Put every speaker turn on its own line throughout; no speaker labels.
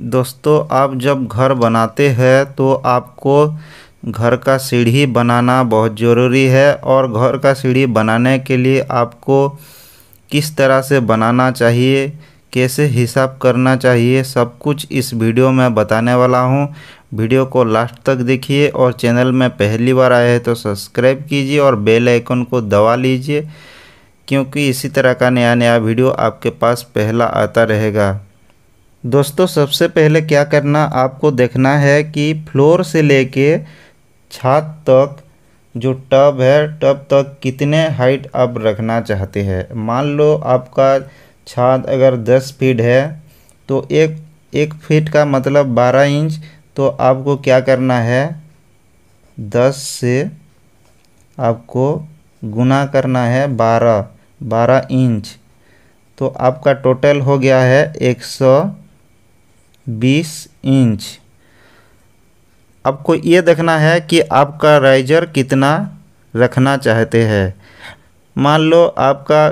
दोस्तों आप जब घर बनाते हैं तो आपको घर का सीढ़ी बनाना बहुत ज़रूरी है और घर का सीढ़ी बनाने के लिए आपको किस तरह से बनाना चाहिए कैसे हिसाब करना चाहिए सब कुछ इस वीडियो में बताने वाला हूँ वीडियो को लास्ट तक देखिए और चैनल में पहली बार आए हैं तो सब्सक्राइब कीजिए और बेल आइकन को दबा लीजिए क्योंकि इसी तरह का नया नया वीडियो आपके पास पहला आता रहेगा दोस्तों सबसे पहले क्या करना आपको देखना है कि फ्लोर से लेके छत तक जो टब है टब तक कितने हाइट आप रखना चाहते हैं मान लो आपका छत अगर दस फीट है तो एक एक फीट का मतलब बारह इंच तो आपको क्या करना है दस से आपको गुना करना है बारह बारह इंच तो आपका टोटल हो गया है एक सौ बीस इंच आपको ये देखना है कि आपका राइजर कितना रखना चाहते हैं मान लो आपका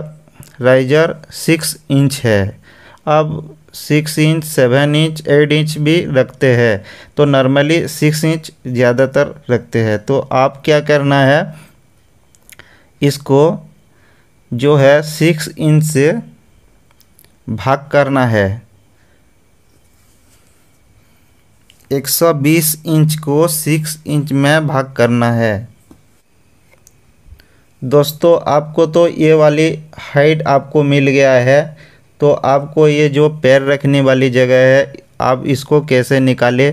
राइजर सिक्स इंच है अब six inch seven inch eight inch भी रखते हैं तो नॉर्मली सिक्स इंच ज़्यादातर रखते हैं तो आप क्या करना है इसको जो है सिक्स इंच से भाग करना है 120 इंच को 6 इंच में भाग करना है दोस्तों आपको तो ये वाली हाइट आपको मिल गया है तो आपको ये जो पैर रखने वाली जगह है आप इसको कैसे निकाले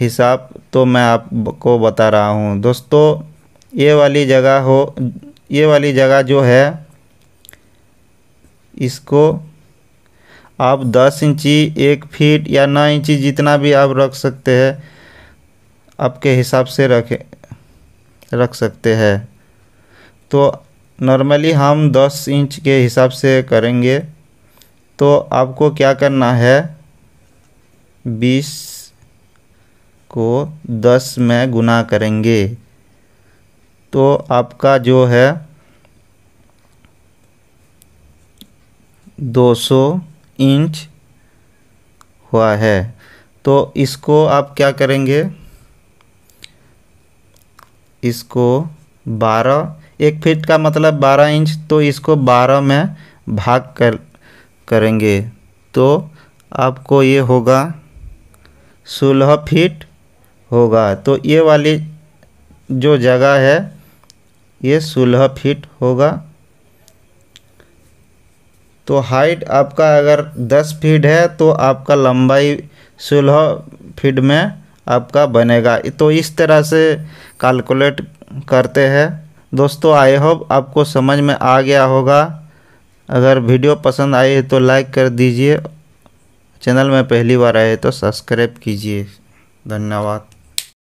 हिसाब तो मैं आपको बता रहा हूँ दोस्तों ये वाली जगह हो ये वाली जगह जो है इसको आप दस इंची एक फीट या नौ इंची जितना भी आप रख सकते हैं आपके हिसाब से रखे रख सकते हैं तो नॉर्मली हम दस इंच के हिसाब से करेंगे तो आपको क्या करना है बीस को दस में गुना करेंगे तो आपका जो है दो सौ इंच हुआ है तो इसको आप क्या करेंगे इसको 12 एक फीट का मतलब 12 इंच तो इसको 12 में भाग कर करेंगे तो आपको ये होगा 16 फीट होगा तो ये वाली जो जगह है ये 16 फीट होगा तो हाइट आपका अगर दस फीट है तो आपका लंबाई सोलह फीट में आपका बनेगा तो इस तरह से कैलकुलेट करते हैं दोस्तों आई होप आपको समझ में आ गया होगा अगर वीडियो पसंद आई है तो लाइक कर दीजिए चैनल में पहली बार आए तो सब्सक्राइब कीजिए धन्यवाद